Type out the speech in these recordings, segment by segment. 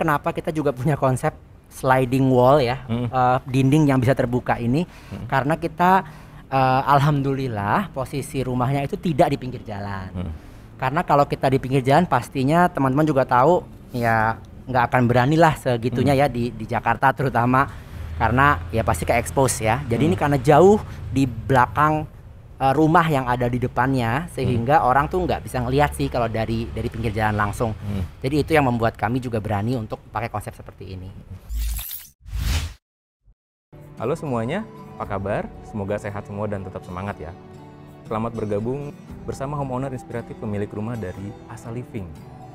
kenapa kita juga punya konsep sliding wall ya, hmm. uh, dinding yang bisa terbuka ini hmm. karena kita uh, alhamdulillah posisi rumahnya itu tidak di pinggir jalan. Hmm. Karena kalau kita di pinggir jalan pastinya teman-teman juga tahu ya nggak akan beranilah segitunya hmm. ya di di Jakarta terutama karena ya pasti ke expose ya. Jadi hmm. ini karena jauh di belakang uh, rumah yang ada di depannya hmm. sehingga hmm. orang tuh nggak bisa ngelihat sih kalau dari dari pinggir jalan langsung. Hmm. Jadi itu yang membuat kami juga berani untuk pakai konsep seperti ini. Halo semuanya, apa kabar? Semoga sehat semua dan tetap semangat ya. Selamat bergabung bersama homeowner inspiratif pemilik rumah dari Asa Living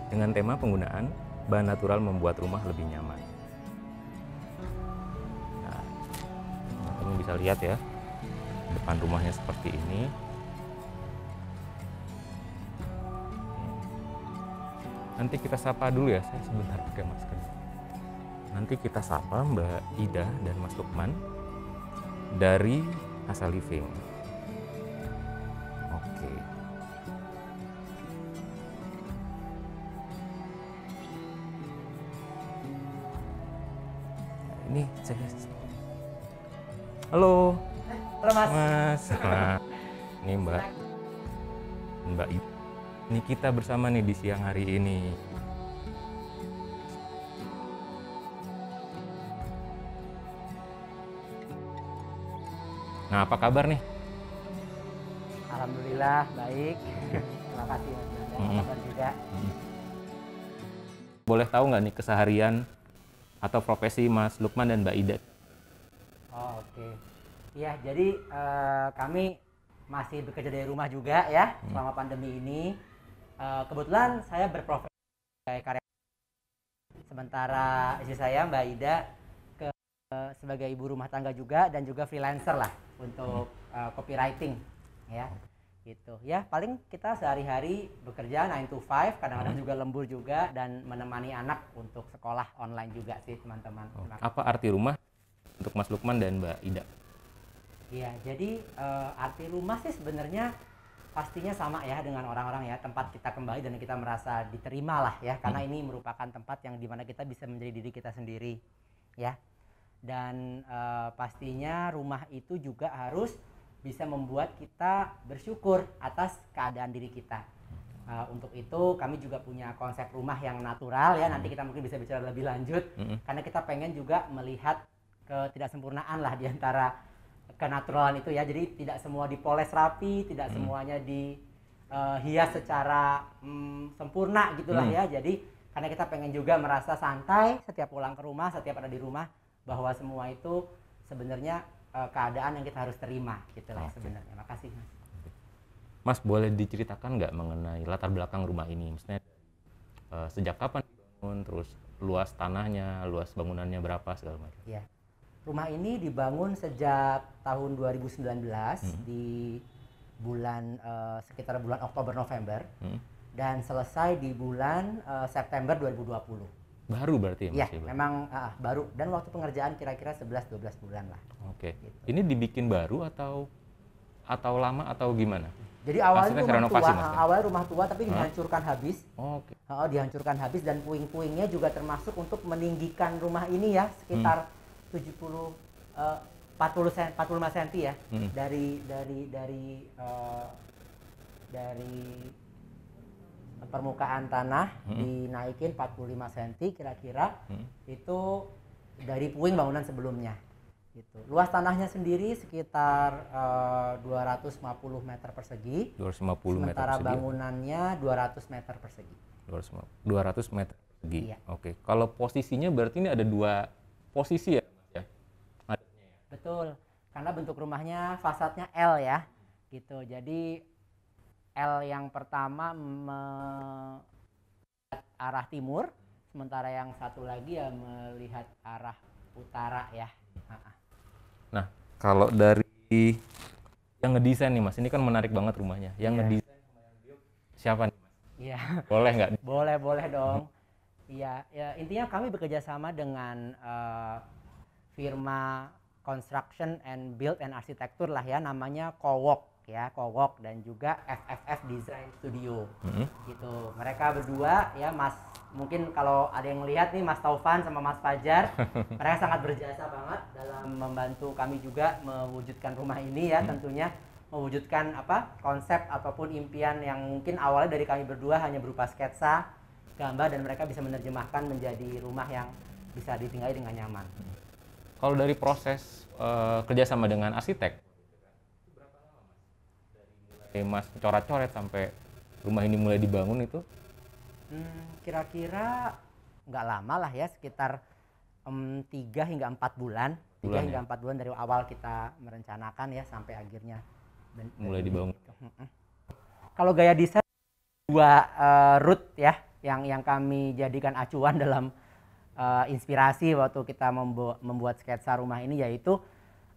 dengan tema penggunaan bahan natural membuat rumah lebih nyaman. Nah, kamu bisa lihat ya, depan rumahnya seperti ini nanti kita sapa dulu ya saya sebentar pakai masker nanti kita sapa Mbak Ida dan Mas Lukman dari Asa Living oke nah, ini saya halo Halo Mas. Mas. Nah, ini Mbak. Mbak Ibu. Ini kita bersama nih di siang hari ini. Nah, apa kabar nih? Alhamdulillah baik. Terima kasih Mas. -hmm. Kabar juga. -hmm. Boleh tahu nggak nih keseharian atau profesi Mas Lukman dan Mbak Ida? Oh, oke. Okay. Iya, jadi uh, kami masih bekerja dari rumah juga ya hmm. selama pandemi ini. Uh, kebetulan saya berprofesi sebagai karyawan. Sementara istri saya Mbak Ida ke uh, sebagai ibu rumah tangga juga dan juga freelancer lah untuk hmm. uh, copywriting ya. Gitu. Ya, paling kita sehari-hari bekerja 9 to 5, kadang-kadang hmm. juga lembur juga dan menemani anak untuk sekolah online juga sih, teman-teman. Oh. Apa arti rumah untuk Mas Lukman dan Mbak Ida? Iya, jadi uh, arti rumah sih sebenarnya pastinya sama ya dengan orang-orang ya tempat kita kembali dan kita merasa diterima lah ya karena hmm. ini merupakan tempat yang dimana kita bisa menjadi diri kita sendiri ya dan uh, pastinya rumah itu juga harus bisa membuat kita bersyukur atas keadaan diri kita uh, untuk itu kami juga punya konsep rumah yang natural ya hmm. nanti kita mungkin bisa bicara lebih lanjut hmm. karena kita pengen juga melihat ketidaksempurnaan lah diantara kenaturalan itu ya jadi tidak semua dipoles rapi tidak hmm. semuanya dihias eh, uh, secara mm, sempurna gitulah hmm. ya jadi karena kita pengen juga merasa santai setiap pulang ke rumah setiap ada di rumah bahwa semua itu sebenarnya uh, keadaan yang kita harus terima gitulah okay. sebenarnya makasih mas Mas boleh diceritakan nggak mengenai latar belakang rumah ini misalnya uh, eh, sejak kapan dibangun terus luas tanahnya luas bangunannya berapa segala macam yeah. Rumah ini dibangun sejak tahun 2019 hmm. di bulan uh, sekitar bulan Oktober November hmm. dan selesai di bulan uh, September 2020. Baru berarti ya? Iya, memang uh, baru. Dan waktu pengerjaan kira-kira 11-12 bulan lah. Oke. Okay. Gitu. Ini dibikin baru atau atau lama atau gimana? Jadi awalnya rumah renovasi, tua, maksudnya? Ah, awal rumah tua tapi huh? dihancurkan habis. Oh, Oke. Okay. Oh, dihancurkan habis dan puing-puingnya juga termasuk untuk meninggikan rumah ini ya sekitar hmm 70 40 cm 45 cm ya hmm. dari dari dari uh, dari permukaan tanah hmm. dinaikin 45 cm kira-kira hmm. itu dari puing bangunan sebelumnya gitu. Luas tanahnya sendiri sekitar eh, uh, 250 meter persegi. 250 sementara ya? meter persegi. bangunannya 200 meter persegi. 200 meter persegi. Iya. Oke. Kalau posisinya berarti ini ada dua posisi ya Betul. Karena bentuk rumahnya fasadnya L ya. Gitu. Jadi L yang pertama melihat arah timur, sementara yang satu lagi ya melihat arah utara ya. Nah, kalau dari yang ngedesain nih Mas, ini kan menarik banget rumahnya. Yang yeah. ngedesain siapa nih? mas? Iya. Boleh nggak? boleh, boleh dong. Iya, ya, intinya kami bekerja sama dengan uh, firma Construction and Build and Architecture lah ya namanya Cowok ya Cowok dan juga FFF Design Studio hmm gitu mereka berdua ya Mas mungkin kalau ada yang lihat nih Mas Taufan sama Mas Fajar mereka sangat berjasa banget dalam membantu kami juga mewujudkan rumah ini ya hmm tentunya mewujudkan apa konsep ataupun impian yang mungkin awalnya dari kami berdua hanya berupa sketsa gambar dan mereka bisa menerjemahkan menjadi rumah yang bisa ditinggali dengan nyaman. Mm-hmm. Kalau dari proses uh, kerjasama dengan arsitek, dari mas coret-coret sampai rumah ini mulai dibangun itu? Hmm, kira-kira nggak lama lah ya, sekitar tiga um, hingga empat bulan. Tiga hingga ya? empat bulan dari awal kita merencanakan ya sampai akhirnya ben- mulai dibangun. Gitu. Kalau gaya desain dua uh, eh, root ya yang yang kami jadikan acuan dalam uh, inspirasi waktu kita membu membuat sketsa rumah ini yaitu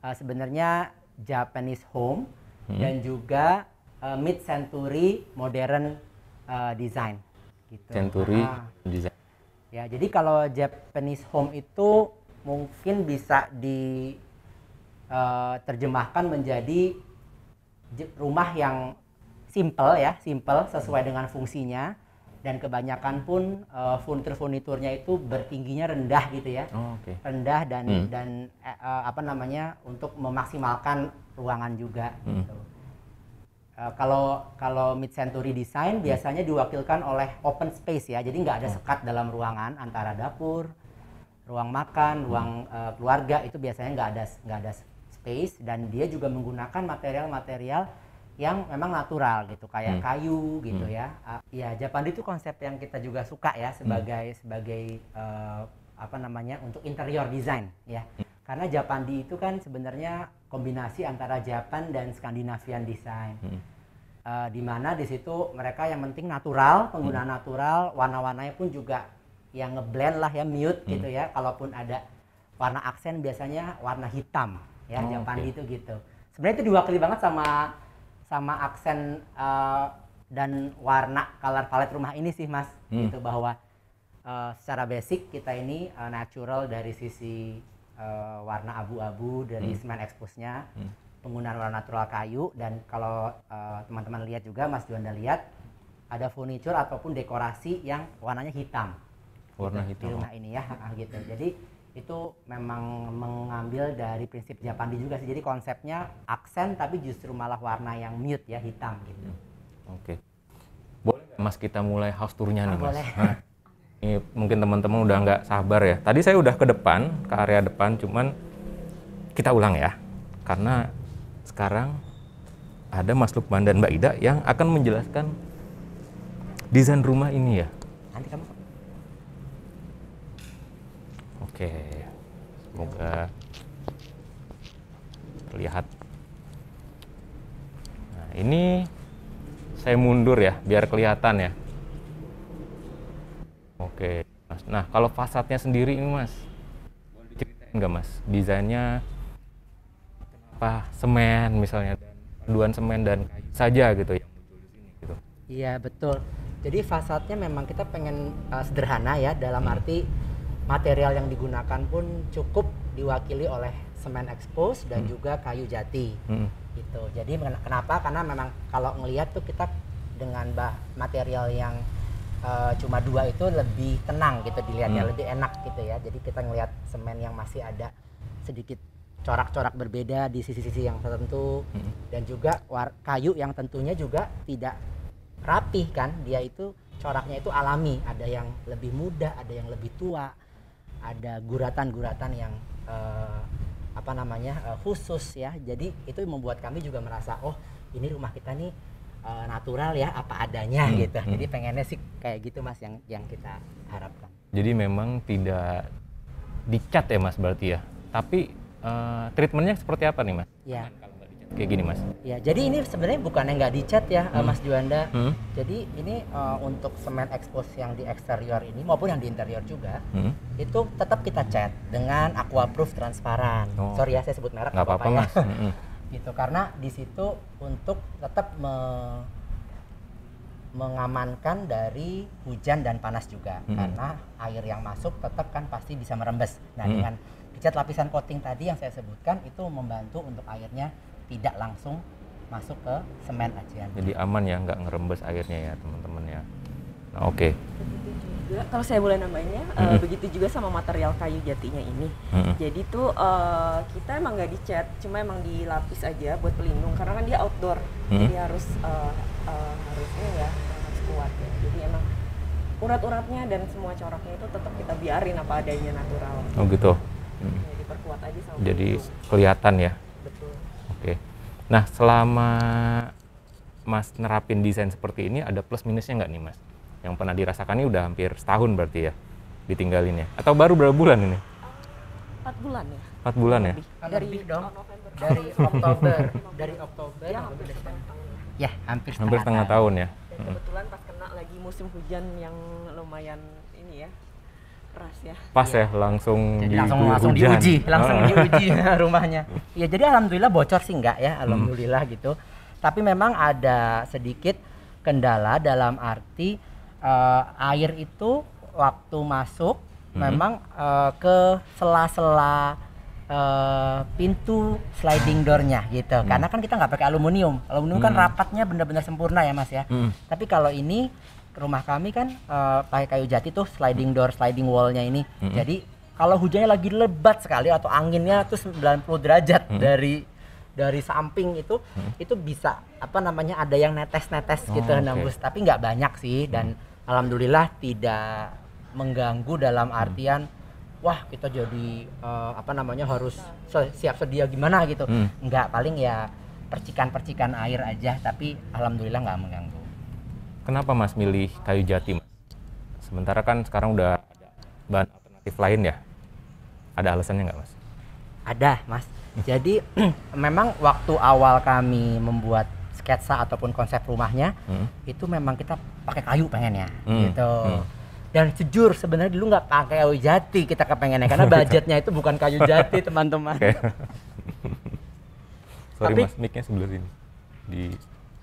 uh, sebenarnya Japanese home hmm. dan juga uh, eh, mid century modern uh, design gitu. Century ah. design. Ya, jadi kalau Japanese home itu mungkin bisa diterjemahkan uh, menjadi rumah yang simple ya, simple sesuai dengan fungsinya dan kebanyakan pun uh, furnitur-furniturnya itu bertingginya rendah gitu ya oh, okay. rendah dan hmm. dan uh, apa namanya untuk memaksimalkan ruangan juga hmm. gitu uh, kalau kalau mid century design hmm. biasanya diwakilkan oleh open space ya jadi nggak ada oh. sekat dalam ruangan antara dapur ruang makan hmm. ruang hmm. uh, keluarga itu biasanya nggak ada nggak ada space dan dia juga menggunakan material-material yang memang natural gitu kayak hmm. kayu gitu hmm. ya uh, ya Japandi itu konsep yang kita juga suka ya sebagai hmm. sebagai uh, apa namanya untuk interior design ya hmm. karena Japandi itu kan sebenarnya kombinasi antara Japan dan Skandinavian design hmm. uh, di mana di situ mereka yang penting natural penggunaan hmm. natural warna-warnanya pun juga yang ngeblend lah ya mute hmm. gitu ya kalaupun ada warna aksen biasanya warna hitam ya oh, Japandi okay. itu gitu sebenarnya itu diwakili banget sama sama aksen uh, dan warna color palette rumah ini sih mas hmm. gitu bahwa uh, secara basic kita ini uh, natural dari sisi uh, warna abu-abu dari hmm. semen expose hmm. penggunaan warna natural kayu dan kalau uh, teman-teman lihat juga mas Juanda lihat ada furniture ataupun dekorasi yang warnanya hitam warna gitu, hitam di rumah ini ya gitu jadi itu memang mengambil dari prinsip Japandi juga sih. Jadi konsepnya aksen tapi justru malah warna yang mute ya hitam gitu. Oke. Okay. Boleh nggak Mas kita mulai house tournya nih Mas? Boleh. Nah, ini mungkin teman-teman udah nggak sabar ya. Tadi saya udah ke depan, ke area depan, cuman kita ulang ya. Karena sekarang ada Mas Lukman dan Mbak Ida yang akan menjelaskan desain rumah ini ya. Nanti kamu Oke, semoga terlihat. Nah, ini saya mundur ya, biar kelihatan ya. Oke, mas. Nah, kalau fasadnya sendiri ini mas, nggak, mas, desainnya apa semen misalnya dan paduan semen dan kayu saja gitu ya? Iya betul. Jadi fasadnya memang kita pengen uh, sederhana ya dalam hmm. arti material yang digunakan pun cukup diwakili oleh semen expose dan hmm. juga kayu jati hmm. gitu jadi kenapa karena memang kalau ngelihat tuh kita dengan bah material yang uh, cuma dua itu lebih tenang gitu dilihatnya hmm. lebih enak gitu ya jadi kita ngelihat semen yang masih ada sedikit corak-corak berbeda di sisi-sisi yang tertentu hmm. dan juga war kayu yang tentunya juga tidak rapi kan dia itu coraknya itu alami ada yang lebih muda ada yang lebih tua ada guratan-guratan yang uh, apa namanya uh, khusus ya. Jadi itu membuat kami juga merasa oh ini rumah kita nih uh, natural ya apa adanya hmm, gitu. Hmm. Jadi pengennya sih kayak gitu mas yang yang kita harapkan. Jadi memang tidak dicat ya mas berarti ya. Tapi uh, treatmentnya seperti apa nih mas? Ya kayak gini mas ya jadi ini sebenarnya bukan yang nggak dicat ya eh, hmm. mas Juanda hmm. jadi ini uh, untuk semen expose yang di eksterior ini maupun yang di interior juga hmm. itu tetap kita cat dengan aquaproof transparan oh. sorry ya saya sebut merek nggak apa-apa ya. mas gitu karena di situ untuk tetap me mengamankan dari hujan dan panas juga hmm. karena air yang masuk tetap kan pasti bisa merembes nah hmm. dengan dicat lapisan coating tadi yang saya sebutkan itu membantu untuk airnya tidak langsung masuk ke semen aja. Jadi aman ya, nggak ngerembes airnya ya teman-teman ya. Nah, oke. Okay. Juga, kalau saya boleh namanya, eh, mm -hmm. begitu juga sama material kayu jatinya ini. Mm -hmm. Jadi tuh uh, kita emang nggak dicat, cuma emang dilapis aja buat pelindung karena kan dia outdoor, mm -hmm. jadi harus uh, eh, uh, harusnya ya harus kuat. Ya. Jadi emang urat-uratnya dan semua coraknya itu tetap kita biarin apa adanya natural. Oh gitu. Hmm. Ya, jadi perkuat aja sama. Jadi kelihatan ya. Betul. Oke. Okay. Nah, selama Mas nerapin desain seperti ini ada plus minusnya nggak nih Mas? Yang pernah dirasakan ini udah hampir setahun berarti ya ditinggalin ya? Atau baru berapa bulan ini? Empat bulan ya. Empat bulan ya? Dari dong. Dari Oktober. dari ya, Oktober. Ya, hampir setengah tahun. Ya, hampir setengah, hampir setengah tahun. tahun ya. Dan ya? kebetulan pas kena lagi musim hujan yang lumayan Pras ya. Pas ya, ya langsung jadi di langsung langsung diuji, langsung diuji rumahnya. Ya jadi alhamdulillah bocor sih enggak ya, hmm. alhamdulillah hmm. gitu. Tapi memang ada sedikit kendala dalam arti uh, air itu waktu masuk hmm. memang uh, ke sela-sela Uh, pintu sliding doornya gitu hmm. karena kan kita nggak pakai aluminium aluminium kan hmm. kan rapatnya benar-benar sempurna ya mas ya hmm. tapi kalau ini rumah kami kan uh, pakai kayu jati tuh sliding door, sliding wallnya ini. Mm -hmm. Jadi kalau hujannya lagi lebat sekali atau anginnya tuh 90 derajat mm -hmm. dari dari samping itu hmm. itu bisa apa namanya ada yang netes-netes oh, gitu okay. nembus tapi nggak banyak sih dan hmm. alhamdulillah tidak mengganggu dalam artian hmm. wah kita jadi uh, apa namanya harus siap sedia gimana gitu hmm. nggak paling ya percikan-percikan air aja tapi alhamdulillah nggak mengganggu Kenapa Mas milih kayu jati, Mas? Sementara kan sekarang udah ada bahan alternatif lain ya. Ada alasannya nggak, Mas? Ada, Mas. Jadi memang waktu awal kami membuat sketsa ataupun konsep rumahnya hmm. itu memang kita pakai kayu pengennya hmm. gitu hmm. dan jujur sebenarnya dulu nggak pakai kayu jati kita kepengennya karena budgetnya itu bukan kayu jati teman-teman okay. sorry Tapi, mas mic-nya sebelah sini di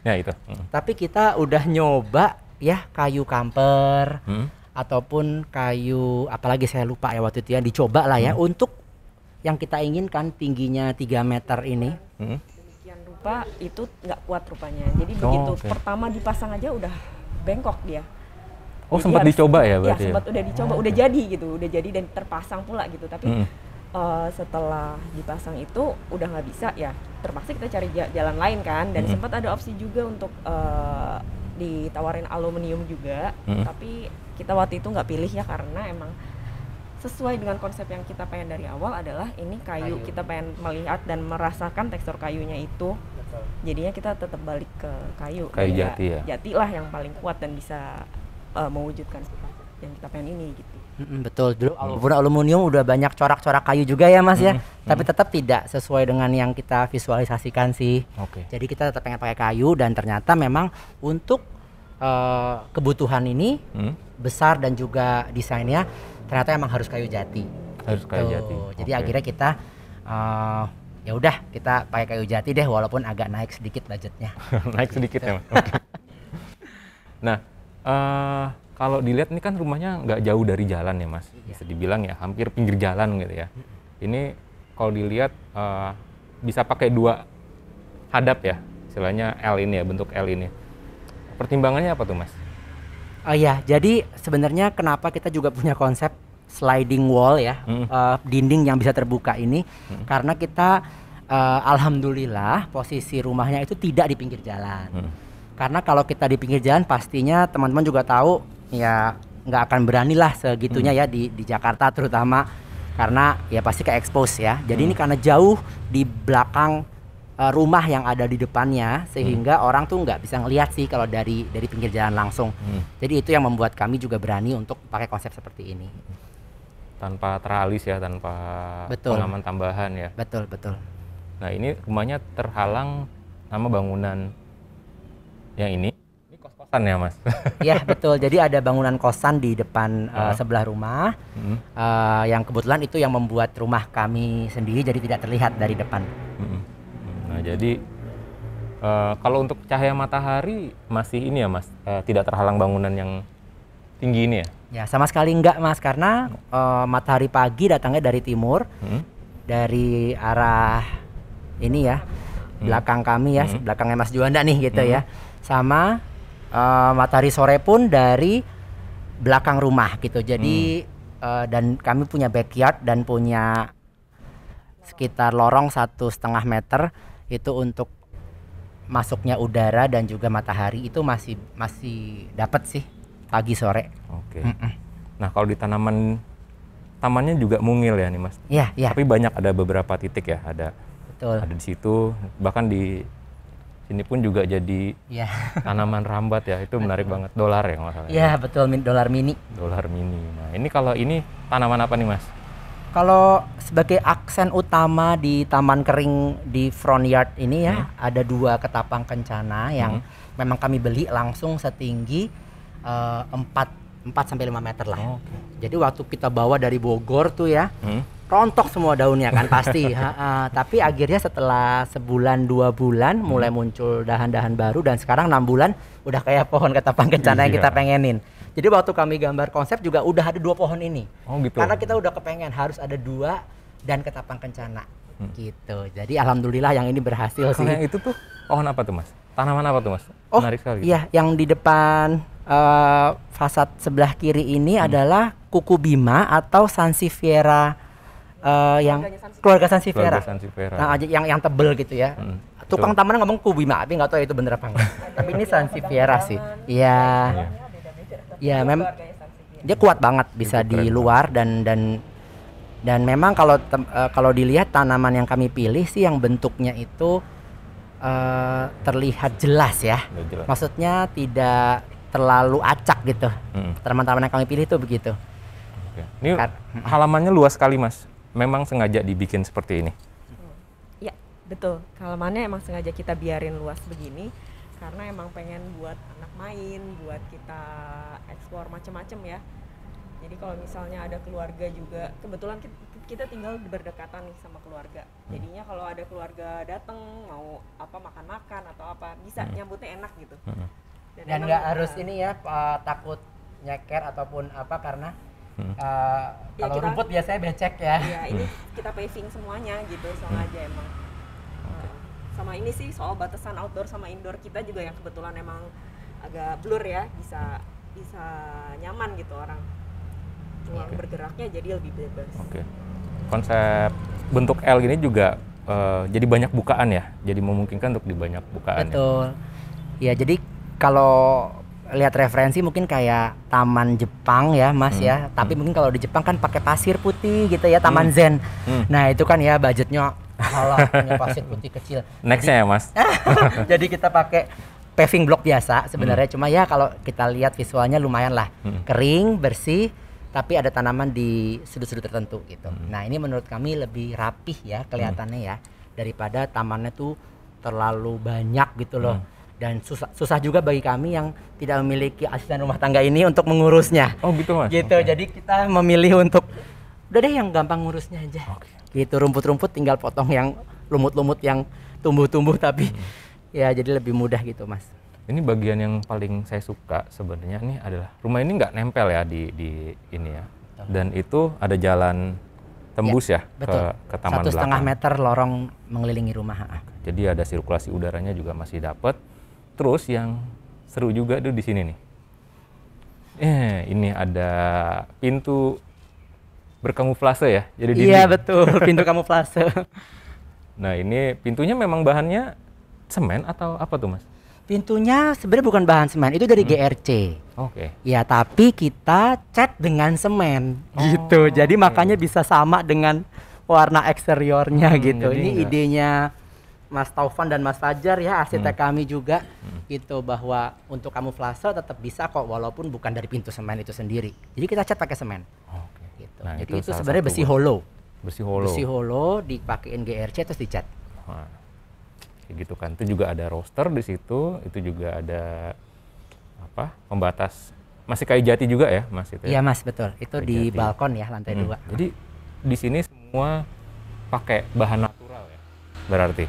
Ya itu. Hmm. Tapi kita udah nyoba ya kayu kamper hmm. ataupun kayu apalagi saya lupa ya waktu itu ya dicoba lah ya hmm. untuk yang kita inginkan tingginya 3 meter ini. Hmm. Demikian rupa itu nggak kuat rupanya. Jadi oh, begitu okay. pertama dipasang aja udah bengkok dia. Oh sempat dicoba ya iya, berarti. Ya, sempat udah dicoba, oh, udah okay. jadi gitu, udah jadi dan terpasang pula gitu. Tapi hmm uh, setelah dipasang itu udah nggak bisa ya terpaksa kita cari jalan lain kan dan mm -hmm. sempat ada opsi juga untuk uh, ditawarin aluminium juga mm -hmm. tapi kita waktu itu nggak pilih ya karena emang sesuai dengan konsep yang kita pengen dari awal adalah ini kayu, kayu. kita pengen melihat dan merasakan tekstur kayunya itu jadinya kita tetap balik ke kayu kayu ya, jati ya jati lah yang paling kuat dan bisa uh, mewujudkan yang kita pengen ini gitu Mm-mm, betul dulu walaupun aluminium udah banyak corak-corak kayu juga ya mas mm-hmm. ya tapi tetap tidak sesuai dengan yang kita visualisasikan sih okay. jadi kita tetap pengen pakai kayu dan ternyata memang untuk uh, kebutuhan ini mm besar dan juga desainnya ternyata emang harus kayu jati harus kayu Tuh. Gitu. jadi okay. akhirnya kita uh, ya udah kita pakai kayu jati deh walaupun agak naik sedikit budgetnya naik sedikit ya mas nah uh, kalau dilihat ini kan rumahnya nggak jauh dari jalan ya mas bisa iya. dibilang ya hampir pinggir jalan gitu ya ini kalau dilihat uh, bisa pakai dua hadap ya istilahnya L ini ya bentuk L ini pertimbangannya apa tuh mas? Oh ya jadi sebenarnya kenapa kita juga punya konsep sliding wall ya hmm. uh, dinding yang bisa terbuka ini hmm. karena kita uh, alhamdulillah posisi rumahnya itu tidak di pinggir jalan. Hmm. Karena kalau kita di pinggir jalan pastinya teman-teman juga tahu ya nggak akan berani lah segitunya hmm. ya di di Jakarta terutama karena ya pasti ke expose ya. Jadi hmm. ini karena jauh di belakang uh, rumah yang ada di depannya sehingga hmm. orang tuh nggak bisa ngelihat sih kalau dari dari pinggir jalan langsung. Hmm. Jadi itu yang membuat kami juga berani untuk pakai konsep seperti ini. Tanpa teralis ya, tanpa betul. pengaman tambahan ya. Betul, betul. Nah, ini rumahnya terhalang nama bangunan yang ini kosan ya mas? Iya betul. Jadi ada bangunan kosan di depan uh. Uh, sebelah rumah, hmm. uh, yang kebetulan itu yang membuat rumah kami sendiri jadi tidak terlihat dari depan. Hmm. Nah jadi uh, kalau untuk cahaya matahari masih ini ya mas, uh, tidak terhalang bangunan yang tinggi ini ya? Ya sama sekali enggak mas, karena uh, matahari pagi datangnya dari timur, hmm. dari arah ini ya hmm. belakang kami ya, hmm. belakangnya Mas Juanda nih gitu hmm. ya, sama Eh, matahari sore pun dari belakang rumah gitu. Jadi hmm. uh, dan kami punya backyard dan punya sekitar lorong satu setengah meter itu untuk masuknya udara dan juga matahari itu masih masih dapat sih pagi sore. Oke. Mm -mm. Nah kalau di tanaman tamannya juga mungil ya nih mas. Iya yeah, Yeah. Tapi banyak ada beberapa titik ya ada. Betul. Ada di situ bahkan di sini pun juga jadi yeah. tanaman rambat ya itu menarik banget dolar ya masalahnya ya betul dolar mini dolar mini nah ini kalau ini tanaman apa nih mas kalau sebagai aksen utama di taman kering di front yard ini ya hmm. ada dua ketapang kencana yang hmm. memang kami beli langsung setinggi uh, eh, 4 sampai lima meter lah. Oh, Jadi waktu kita bawa dari Bogor tuh ya, hmm rontok semua daunnya kan pasti. ha, ha. Tapi akhirnya setelah sebulan dua bulan hmm. mulai muncul dahan-dahan baru dan sekarang enam bulan udah kayak pohon ketapang kencana yang iya. kita pengenin. Jadi waktu kami gambar konsep juga udah ada dua pohon ini. Oh gitu. Karena kita udah kepengen harus ada dua dan ketapang kencana. Hmm. Gitu. Jadi alhamdulillah yang ini berhasil sih. yang itu tuh pohon apa tuh mas? Tanaman apa tuh mas? Oh, Menarik sekali. Gitu. Iya, yang di depan uh, fasad sebelah kiri ini hmm. adalah kuku bima atau sansifiera uh, yang keluarga San Sivera. Nah, yang yang tebel gitu ya. Hmm, Tukang so. taman ngomong kubima tapi nggak tahu itu bener apa enggak. tapi ini San Sivera sih. Iya. Iya, memang dia kuat banget bisa di luar dan dan dan memang kalau uh, kalau dilihat tanaman yang kami pilih sih yang bentuknya itu uh, terlihat jelas ya. Jelas. Maksudnya tidak terlalu acak gitu. teman tanaman hmm. yang kami pilih itu begitu. Okay. Ini halamannya luas sekali mas memang sengaja dibikin seperti ini? Ya, betul. Halamannya emang sengaja kita biarin luas begini karena emang pengen buat anak main, buat kita eksplor macam-macam ya. Jadi kalau misalnya ada keluarga juga, kebetulan kita, tinggal berdekatan nih sama keluarga. Hmm. Jadinya kalau ada keluarga datang mau apa makan-makan atau apa, bisa hmm. nyambutnya enak gitu. Hmm. Dan nggak harus ini ya takut nyeker ataupun apa karena Uh, ya, kalau kita, rumput biasanya becek ya. Iya, ini kita paving semuanya gitu soalnya hmm. emang. Okay. Uh, eh, sama ini sih soal batasan outdoor sama indoor kita juga yang kebetulan emang agak blur ya, bisa bisa nyaman gitu orang. Ruang okay. bergeraknya jadi lebih bebas. Oke. Okay. Konsep bentuk L gini juga uh, jadi banyak bukaan ya. Jadi memungkinkan untuk di banyak bukaan. Betul. Ya, ya jadi kalau lihat referensi mungkin kayak taman Jepang ya Mas hmm. ya tapi hmm. mungkin kalau di Jepang kan pakai pasir putih gitu ya taman hmm. zen hmm. nah itu kan ya budgetnya kalau pasir putih kecil nextnya ya Mas jadi kita pakai paving block biasa sebenarnya hmm. cuma ya kalau kita lihat visualnya lumayan lah hmm. kering bersih tapi ada tanaman di sudut-sudut tertentu gitu. Hmm. Nah ini menurut kami lebih rapih ya kelihatannya hmm. ya daripada tamannya tuh terlalu banyak gitu loh. Hmm dan susah susah juga bagi kami yang tidak memiliki asisten rumah tangga ini untuk mengurusnya. Oh gitu mas. Gitu okay. jadi kita memilih untuk udah deh yang gampang ngurusnya aja. Okay. Gitu rumput-rumput tinggal potong yang lumut-lumut yang tumbuh-tumbuh tapi hmm. ya jadi lebih mudah gitu mas. Ini bagian yang paling saya suka sebenarnya ini adalah rumah ini nggak nempel ya di di ini ya dan itu ada jalan tembus ya, ya betul. ke ke taman satu setengah meter lorong mengelilingi rumah. Jadi ada sirkulasi udaranya juga masih dapat. Terus yang seru juga tuh di sini nih. Eh, ini ada pintu berkamuflase ya. Jadi dinding. Iya, betul, pintu kamuflase. nah, ini pintunya memang bahannya semen atau apa tuh, Mas? Pintunya sebenarnya bukan bahan semen, itu dari hmm. GRC. Oke. Okay. Ya, tapi kita cat dengan semen oh, gitu. Jadi okay. makanya bisa sama dengan warna eksteriornya hmm, gitu. Ini enggak. idenya Mas Taufan dan Mas Fajar ya arsitek hmm. kami juga hmm. gitu bahwa untuk kamuflase tetap bisa kok walaupun bukan dari pintu semen itu sendiri. Jadi kita cat pakai semen. okay. gitu. Nah, Jadi itu, itu sebenarnya besi hollow. Besi hollow. Besi hollow dipakein ngrc terus dicat. Nah, kayak gitu kan. Itu juga ada roster di situ, itu juga ada apa? Pembatas masih kayu jati juga ya, Mas ya? Iya, Mas, betul. Itu kayu di jati. balkon ya lantai hmm. dua. Jadi di sini semua pakai bahan natural ya. Berarti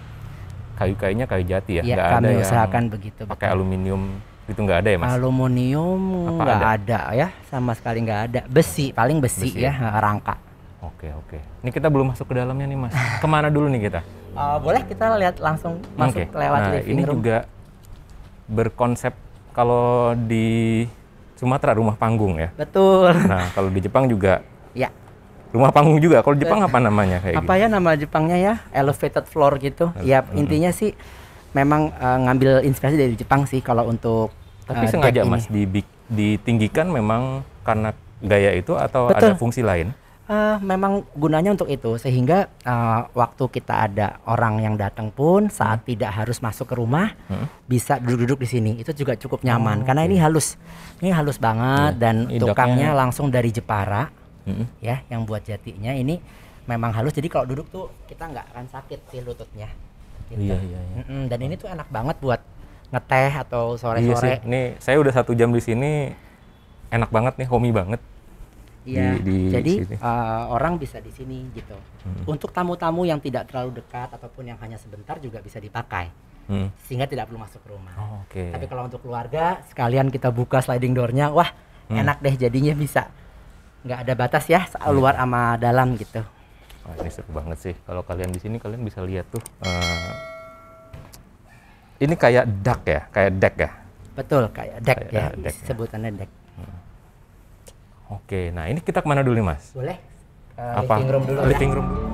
kayu-kayunya kayu jati ya, ya nggak kami ada usahakan yang begitu pakai betul. aluminium itu nggak ada ya mas aluminium nggak ada? ada ya sama sekali nggak ada besi paling besi, besi ya, ya? Eh, rangka oke oke ini kita belum masuk ke dalamnya nih mas kemana dulu nih kita uh, boleh kita lihat langsung masuk okay. lewat nah, living ini room. juga berkonsep kalau di Sumatera rumah panggung ya betul nah kalau di Jepang juga ya rumah panggung juga. Kalau Jepang apa namanya kayak Apa gitu? ya nama Jepangnya ya? Elevated floor gitu. Ele ya intinya sih memang uh, ngambil inspirasi dari Jepang sih kalau untuk Tapi uh, sengaja Mas dibik, ditinggikan memang karena gaya itu atau Betul. ada fungsi lain? Uh, memang gunanya untuk itu sehingga uh, waktu kita ada orang yang datang pun saat hmm. tidak harus masuk ke rumah hmm. bisa duduk-duduk di sini itu juga cukup nyaman oh, karena okay. ini halus ini halus banget hmm. dan Indoknya. tukangnya ya. langsung dari Jepara hmm. ya yang buat jatinya ini memang halus jadi kalau duduk tuh kita nggak akan sakit si lututnya gitu. iya, iya, iya. dan ini tuh enak banget buat ngeteh atau sore-sore iya ini saya udah satu jam di sini enak banget nih homey banget Iya, di, di jadi uh, orang bisa di sini gitu. Hmm. Untuk tamu-tamu yang tidak terlalu dekat ataupun yang hanya sebentar juga bisa dipakai, hmm. sehingga tidak perlu masuk rumah. Oh, Oke. Okay. Tapi kalau untuk keluarga, sekalian kita buka sliding doornya, wah hmm. enak deh jadinya bisa nggak ada batas ya iya. luar sama dalam gitu. Oh, ini seru banget sih. Kalau kalian di sini kalian bisa lihat tuh uh, ini kayak deck ya, kayak deck ya. Betul, kayak deck kayak ya. Deck ya. Sebutannya deck. Hmm. Oke, nah ini kita kemana dulu nih mas? Boleh. Uh, Apa? Living room dulu. Ya. Living room dulu.